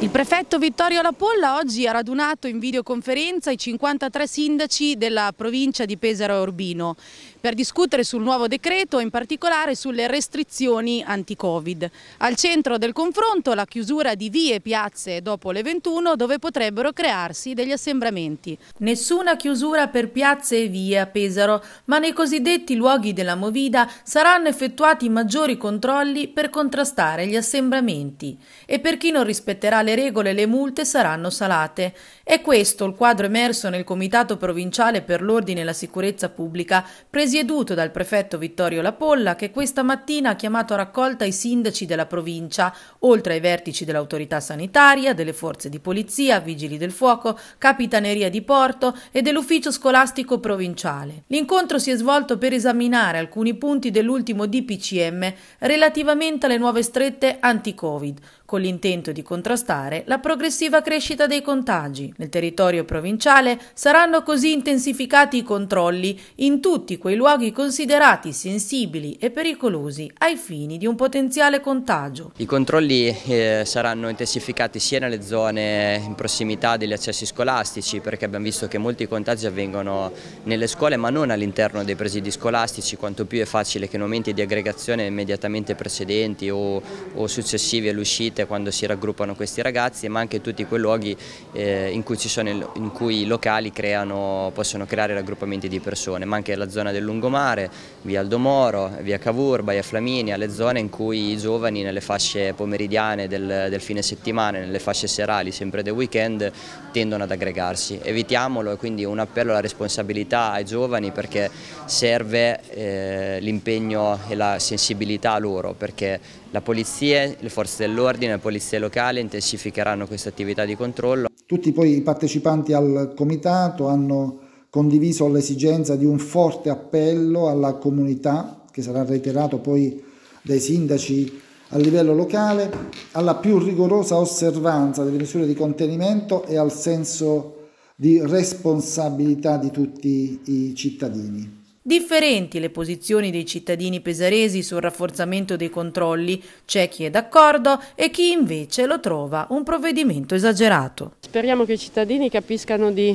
Il prefetto Vittorio Lapolla oggi ha radunato in videoconferenza i 53 sindaci della provincia di Pesaro e Urbino per discutere sul nuovo decreto e in particolare sulle restrizioni anti-Covid. Al centro del confronto la chiusura di vie e piazze dopo le 21 dove potrebbero crearsi degli assembramenti. Nessuna chiusura per piazze e vie a Pesaro, ma nei cosiddetti luoghi della Movida saranno effettuati maggiori controlli per contrastare gli assembramenti e per chi non rispetterà le regole e le multe saranno salate. È questo il quadro emerso nel Comitato Provinciale per l'Ordine e la Sicurezza Pubblica, presieduto dal prefetto Vittorio Lapolla, che questa mattina ha chiamato a raccolta i sindaci della provincia, oltre ai vertici dell'autorità sanitaria, delle forze di polizia, vigili del fuoco, capitaneria di porto e dell'ufficio scolastico provinciale. L'incontro si è svolto per esaminare alcuni punti dell'ultimo DPCM relativamente alle nuove strette anti-Covid, con l'intento di contrastare notare la progressiva crescita dei contagi. Nel territorio provinciale saranno così intensificati i controlli in tutti quei luoghi considerati sensibili e pericolosi ai fini di un potenziale contagio. I controlli eh, saranno intensificati sia nelle zone in prossimità degli accessi scolastici perché abbiamo visto che molti contagi avvengono nelle scuole ma non all'interno dei presidi scolastici quanto più è facile che in momenti di aggregazione immediatamente precedenti o, o successivi all'uscita quando si raggruppano questi ragazzi ma anche tutti quei luoghi eh, in, cui sono, in, cui i locali creano, possono creare raggruppamenti di persone, ma anche la zona del lungomare, via Aldomoro, via Cavour, Baia Flaminia, le zone in cui i giovani nelle fasce pomeridiane del, del fine settimana, nelle fasce serali, sempre del weekend, tendono ad aggregarsi. Evitiamolo e quindi un appello alla responsabilità ai giovani perché serve eh, l'impegno e la sensibilità loro, perché la polizia, le forze dell'ordine, la polizia locale intensificano intensificheranno queste attività di controllo. Tutti poi i partecipanti al comitato hanno condiviso l'esigenza di un forte appello alla comunità, che sarà reiterato poi dai sindaci a livello locale, alla più rigorosa osservanza delle misure di contenimento e al senso di responsabilità di tutti i cittadini. Differenti le posizioni dei cittadini pesaresi sul rafforzamento dei controlli, c'è chi è d'accordo e chi invece lo trova un provvedimento esagerato. Speriamo che i cittadini capiscano di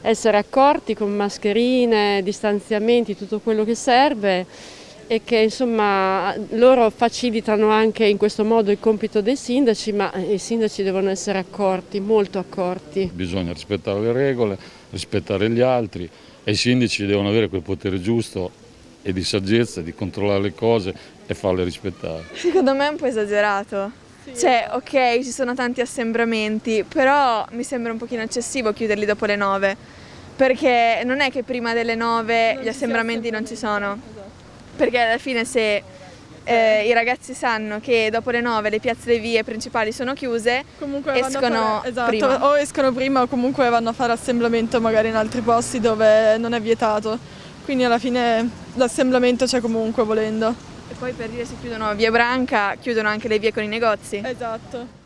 essere accorti con mascherine, distanziamenti, tutto quello che serve e che insomma loro facilitano anche in questo modo il compito dei sindaci, ma i sindaci devono essere accorti, molto accorti. Bisogna rispettare le regole, rispettare gli altri, e i sindaci devono avere quel potere giusto e di saggezza di controllare le cose e farle rispettare. Secondo me è un po' esagerato. Sì. Cioè, ok, ci sono tanti assembramenti, però mi sembra un pochino eccessivo chiuderli dopo le nove. perché non è che prima delle nove non gli assembramenti non ci sono, esatto. perché alla fine se eh, I ragazzi sanno che dopo le 9 le piazze e le vie principali sono chiuse, comunque escono fare, esatto, prima. O escono prima o comunque vanno a fare assemblamento magari in altri posti dove non è vietato. Quindi alla fine l'assemblamento c'è comunque volendo. E poi per dire se chiudono via Branca, chiudono anche le vie con i negozi. Esatto.